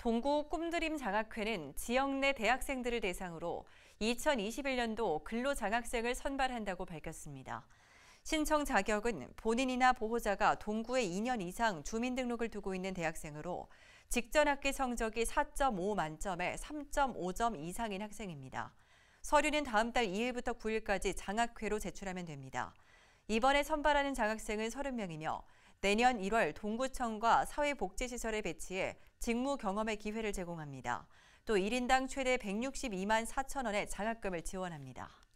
동구 꿈드림 장학회는 지역 내 대학생들을 대상으로 2021년도 근로장학생을 선발한다고 밝혔습니다. 신청 자격은 본인이나 보호자가 동구에 2년 이상 주민등록을 두고 있는 대학생으로 직전 학기 성적이 4.5 만점에 3.5점 이상인 학생입니다. 서류는 다음 달 2일부터 9일까지 장학회로 제출하면 됩니다. 이번에 선발하는 장학생은 30명이며 내년 1월 동구청과 사회복지시설에 배치해 직무 경험의 기회를 제공합니다. 또 1인당 최대 162만 4천 원의 장학금을 지원합니다.